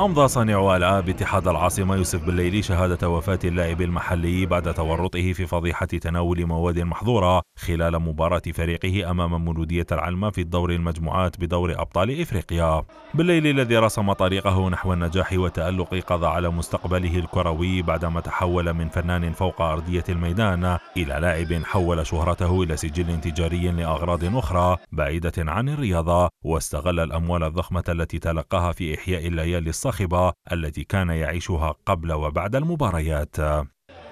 أمضى صانع ألعاب اتحاد العاصمة يوسف بالليلي شهادة وفاة اللاعب المحلي بعد تورطه في فضيحة تناول مواد محظورة خلال مباراة فريقه أمام مولودية العلمة في الدور المجموعات بدور أبطال إفريقيا بالليلي الذي رسم طريقه نحو النجاح والتألق قضى على مستقبله الكروي بعدما تحول من فنان فوق أرضية الميدان إلى لاعب حول شهرته إلى سجل تجاري لأغراض أخرى بعيدة عن الرياضة واستغل الأموال الضخمة التي تلقاها في إحياء الليالي الص الصاخبة التي كان يعيشها قبل وبعد المباريات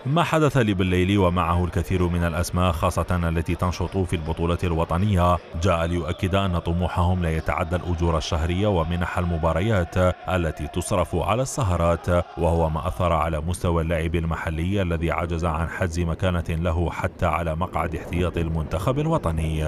ما حدث لبالليل ومعه الكثير من الأسماء خاصة التي تنشط في البطولة الوطنية جاء ليؤكد أن طموحهم لا يتعدى الأجور الشهرية ومنح المباريات التي تصرف على السهرات وهو ما أثر على مستوى اللاعب المحلي الذي عجز عن حجز مكانة له حتى على مقعد احتياط المنتخب الوطني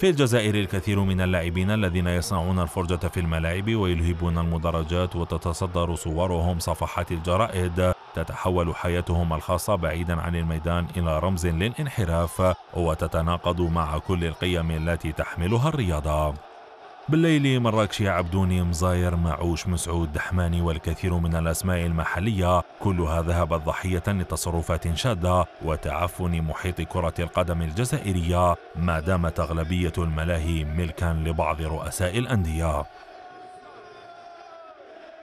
في الجزائر الكثير من اللاعبين الذين يصنعون الفرجة في الملاعب ويلهبون المدرجات وتتصدر صورهم صفحات الجرائد تتحول حياتهم الخاصة بعيدا عن الميدان إلى رمز للانحراف وتتناقض مع كل القيم التي تحملها الرياضة بالليل مراكشي عبدوني مزاير معوش مسعود دحماني والكثير من الأسماء المحلية كلها ذهبت ضحية لتصرفات شادة وتعفن محيط كرة القدم الجزائرية ما دامت أغلبية الملاهي ملكا لبعض رؤساء الأندية